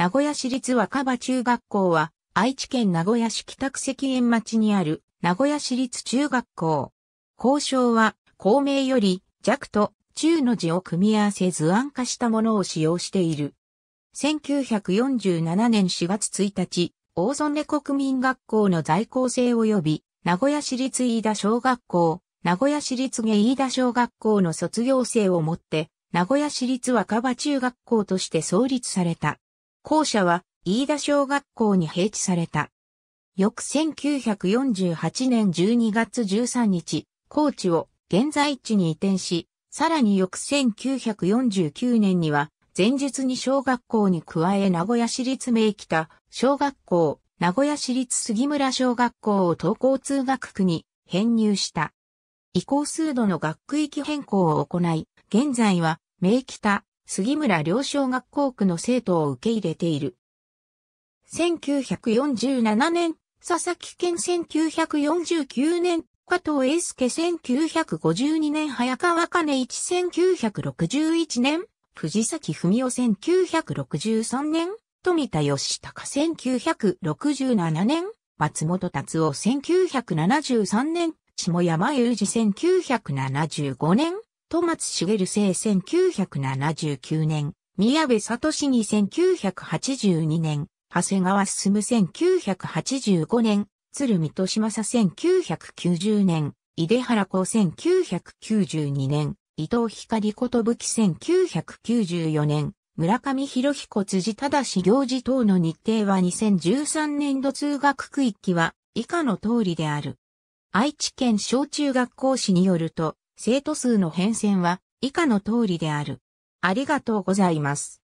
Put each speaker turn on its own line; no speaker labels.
名古屋市立若葉中学校は、愛知県名古屋市北区石園町にある、名古屋市立中学校。校章は、校名より、弱と中の字を組み合わせ図案化したものを使用している。1947年4月1日、大曽根国民学校の在校生及び、名古屋市立飯田小学校、名古屋市立下飯田小学校の卒業生をもって、名古屋市立若葉中学校として創立された。校舎は飯田小学校に併置された。翌1948年12月13日、高知を現在地に移転し、さらに翌1949年には、前日に小学校に加え名古屋市立名北小学校、名古屋市立杉村小学校を登校通学区に編入した。移行数度の学区域変更を行い、現在は名北杉村良小学校区の生徒を受け入れている。1947年、佐々木健1949年、加藤英介1952年早川兼一1961年、藤崎文夫1963年、富田義孝1967年、松本達夫1973年、下山雄二1975年、戸松茂生1979年、宮部聡に1982年、長谷川進1985年、鶴見島佐1990年、井出原子1992年、伊藤光ことぶき1994年、村上博彦辻正行事等の日程は2013年度通学区域は以下の通りである。愛知県小中学校史によると、生徒数の変遷は以下の通りである。ありがとうございます。